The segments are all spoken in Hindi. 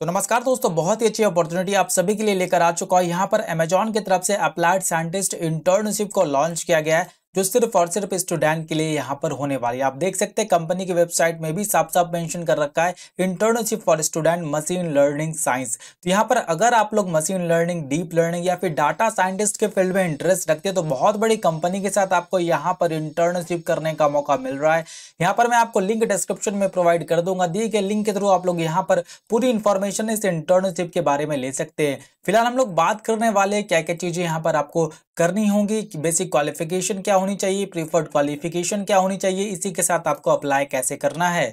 तो नमस्कार दोस्तों बहुत ही अच्छी अपॉर्चुनिटी आप सभी के लिए लेकर आ चुका है यहाँ पर अमेजॉन की तरफ से अप्लाइड साइंटिस्ट इंटर्नशिप को लॉन्च किया गया है जो सिर्फ और सिर्फ स्टूडेंट के लिए यहाँ पर होने वाली है आप देख सकते हैं कंपनी की वेबसाइट में भी साफ साफ मेंशन कर रखा है internship for student machine learning science तो यहाँ पर अगर आप लोग मशीन लर्निंग डीप लर्निंग या फिर डाटा साइंटिस्ट के फील्ड में इंटरेस्ट रखते हैं तो बहुत बड़ी कंपनी के साथ आपको यहाँ पर इंटर्नशिप करने का मौका मिल रहा है यहाँ पर मैं आपको लिंक डिस्क्रिप्शन में प्रोवाइड कर दूंगा दिए गए लिंक के थ्रू आप लोग यहाँ पर पूरी इन्फॉर्मेशन इस इंटर्नशिप के बारे में ले सकते हैं फिलहाल हम लोग बात करने वाले क्या क्या चीज़ें यहाँ पर आपको करनी होंगी बेसिक क्वालिफिकेशन क्या होनी चाहिए प्रीफर्ड क्वालिफिकेशन क्या होनी चाहिए इसी के साथ आपको अप्लाई कैसे करना है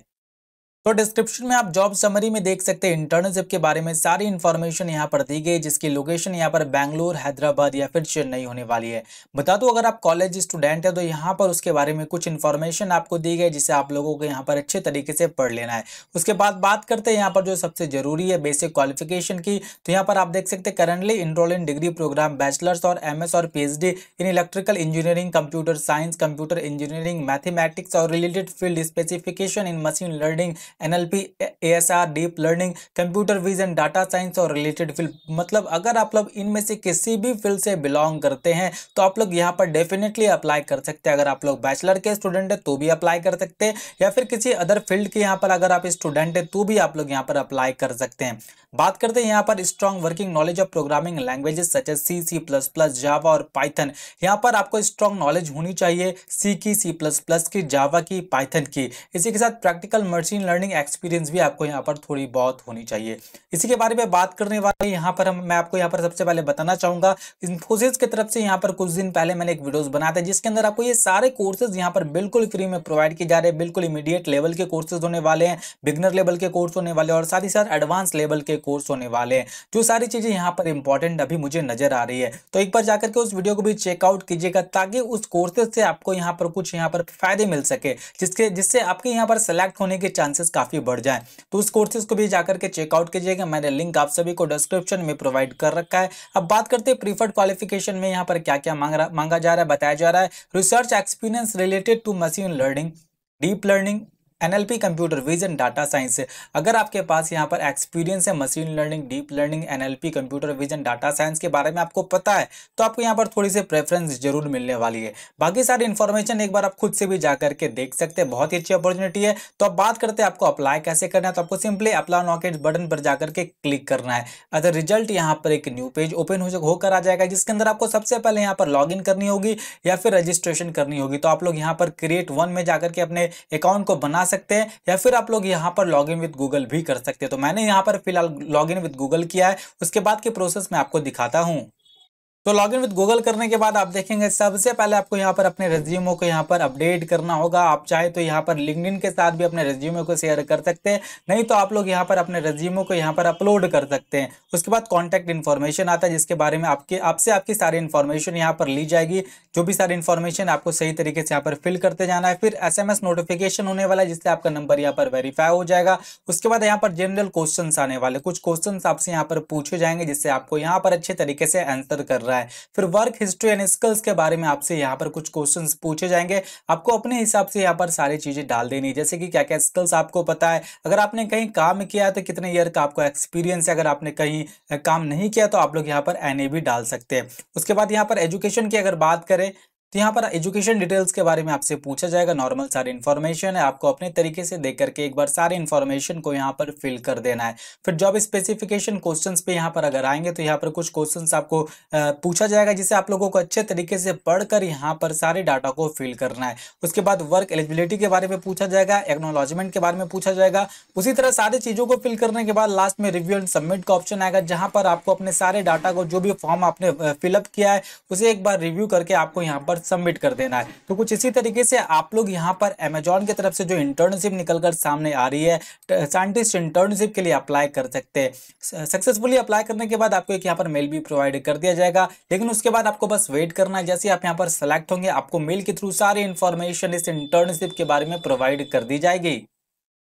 तो डिस्क्रिप्शन में आप जॉब समरी में देख सकते हैं इंटर्नशिप के बारे में सारी इन्फॉर्मेशन यहाँ पर दी गई जिसकी लोकेशन यहाँ पर बैंगलोर हैदराबाद या फिर चेन्नई होने वाली है बता दू अगर आप कॉलेज स्टूडेंट है तो यहाँ पर उसके बारे में कुछ इन्फॉर्मेशन आपको दी गई जिसे आप लोगों को यहाँ पर अच्छे तरीके से पढ़ लेना है उसके बाद बात करते हैं यहाँ पर जो सबसे जरूरी है बेसिक क्वालिफिकेशन की तो यहाँ पर आप देख सकते हैं currently enrol in degree program bachelors और एम और P in electrical engineering computer science computer engineering mathematics और related field specification in machine learning NLP ASR deep learning computer vision data science और रिलेटेड फील्ड मतलब अगर आप लोग इनमें से किसी भी फील्ड से बिलोंग करते हैं तो आप लोग यहाँ पर डेफिनेटली अप्लाई कर सकते हैं अगर आप लोग बैचलर के स्टूडेंट है तो भी अप्लाई कर सकते हैं या फिर किसी अदर फील्ड के यहाँ पर अगर आप स्टूडेंट है तो भी आप लोग यहाँ पर अप्लाई कर सकते हैं बात करते हैं यहाँ पर strong working knowledge of programming languages such as C C plus plus Java और पाइथन यहाँ पर आपको स्ट्रॉन्ग नॉलेज होनी चाहिए सी की सी प्लस प्लस की जावा की पाइथन की इसी के साथ practical machine learning learning experience भी आपको यहाँ पर थोड़ी बहुत होनी चाहिए इसी के बारे में बात करने वाले यहाँ पर हम मैं आपको यहाँ पर सबसे पहले बताना चाहूंगा इन्फोसिस की तरफ से यहाँ पर कुछ दिन पहले मैंने एक वीडियोज बनाया था जिसके अंदर आपको ये सारे कोर्सेज यहाँ पर बिल्कुल फ्री में प्रोवाइड किए जा रहे हैं बिल्कुल इमीडिएट लेवल के कोर्सेज होने वाले हैं बिगनर लेवल के कोर्स होने वाले और साथ ही साथ एडवांस लेवल के कोर्स होने वाले हैं जो सारी चीज़ें यहाँ पर इंपॉर्टेंट अभी मुझे नजर आ रही है तो एक बार जाकर के उस वीडियो को भी चेकआउट कीजिएगा ताकि उस कोर्सेज से आपको यहाँ पर कुछ यहाँ पर फायदे मिल सके जिसके जिससे आपके यहाँ पर सेलेक्ट होने के चांसेस कोर्सेज काफ़ी बढ़ जाए तो उस कोर्सेज को भी जाकर के चेकआउट कीजिएगा मैंने लिंक आप सभी को डिस्क्रिप्शन में प्रोवाइड कर रखा है अब बात करते हैं प्रीफर्ड क्वालिफिकेशन में यहाँ पर क्या क्या मांग रहा मांगा जा रहा है बताया जा रहा है research experience related to machine learning deep learning NLP computer vision data science अगर आपके पास यहाँ पर एक्सपीरियंस है machine learning deep learning NLP computer vision data science के बारे में आपको पता है तो आपको यहाँ पर थोड़ी सी प्रेफरेंस जरूर मिलने वाली है बाकी सारी इन्फॉर्मेशन एक बार आप खुद से भी जा करके देख सकते हैं बहुत ही अच्छी अपॉर्चुनिटी है तो अब बात करते हैं आपको अप्लाई कैसे करना है तो आपको सिंपली अप्लाई नॉकेट बटन पर जाकर के क्लिक करना है अगर रिजल्ट यहाँ पर एक न्यू पेज ओपन हो होकर आ जाएगा जिसके अंदर आपको सबसे पहले यहाँ पर लॉग करनी होगी या फिर रजिस्ट्रेशन करनी होगी तो आप लोग यहाँ पर क्रिएट वन में जाकर के अपने अकाउंट को बना सकते हैं या फिर आप लोग यहाँ पर लॉग इन विद गूगल भी कर सकते हैं तो मैंने यहाँ पर फिलहाल लॉग इन विद गूगल किया है उसके बाद के प्रोसेस मैं आपको दिखाता हूँ तो इन विद गूगल करने के बाद आप देखेंगे सबसे पहले आपको यहाँ पर अपने रेज्यूमो को यहाँ पर अपडेट करना होगा आप चाहे तो यहाँ पर लिंक के साथ भी अपने रेज्यूमो को शेयर कर सकते हैं नहीं तो आप लोग यहाँ पर अपने रेज्यूमो को यहाँ पर अपलोड कर सकते हैं उसके बाद कॉन्टैक्ट इन्फॉर्मेशन आता है जिसके बारे में आपके आपसे आपकी सारी इन्फॉर्मेशन यहाँ पर ली जाएगी जो भी सारी इन्फॉर्मेशन आपको सही तरीके से यहाँ पर फिल करते जाना है फिर एस नोटिफिकेशन होने वाला है जिससे आपका नंबर यहाँ पर वेरीफाई हो जाएगा उसके बाद यहाँ पर जनरल क्वेश्चन आने वाले कुछ क्वेश्चन आपसे यहाँ पर पूछे जाएंगे जिससे आपको यहाँ पर अच्छे तरीके से आंसर रहा है रहा है फिर वर्क हिस्ट्री एंड स्किल्स के बारे में आपसे यहाँ पर कुछ क्वेश्चन पूछे जाएंगे आपको अपने हिसाब से यहाँ पर सारी चीज़ें डाल देनी है जैसे कि क्या क्या स्किल्स आपको पता है अगर आपने कहीं काम किया तो कितने ईयर का आपको एक्सपीरियंस है अगर आपने कहीं काम नहीं किया तो आप लोग यहाँ पर एन डाल सकते हैं उसके बाद यहाँ पर एजुकेशन की अगर बात करें तो यहाँ पर एजुकेशन डिटेल्स के बारे में आपसे पूछा जाएगा नॉर्मल सारी इन्फॉर्मेशन है आपको अपने तरीके से देख करके एक बार सारी इन्फॉर्मेशन को यहाँ पर फिल कर देना है फिर जॉब स्पेसिफिकेशन क्वेश्चंस पे यहाँ पर अगर आएंगे तो यहाँ पर कुछ क्वेश्चंस आपको पूछा जाएगा जिसे आप लोगों को अच्छे तरीके से पढ़कर यहाँ पर सारे डाटा को फिल करना है उसके बाद वर्क एलिजिबिलिटी के बारे में पूछा जाएगा एक्नोलॉजमेंट के बारे में पूछा जाएगा उसी तरह सारी चीज़ों को फिल करने के बाद लास्ट में रिव्यू एंड सबमिट का ऑप्शन आएगा जहाँ पर आपको अपने सारे डाटा को जो भी फॉर्म आपने फिलअप किया है उसे एक बार रिव्यू करके आपको यहाँ पर पर सबमिट कर देना है तो कुछ इसी तरीके से आप लोग यहाँ पर अमेजोन की तरफ से जो इंटर्नशिप निकलकर सामने आ रही है साइंटिस्ट इंटर्नशिप के लिए अप्लाई कर सकते हैं सक्सेसफुली अप्लाई करने के बाद आपको एक यहाँ पर मेल भी प्रोवाइड कर दिया जाएगा लेकिन उसके बाद आपको बस वेट करना है जैसे आप यहाँ पर सेलेक्ट होंगे आपको मेल के थ्रू सारी इन्फॉर्मेशन इस इंटर्नशिप के बारे में प्रोवाइड कर दी जाएगी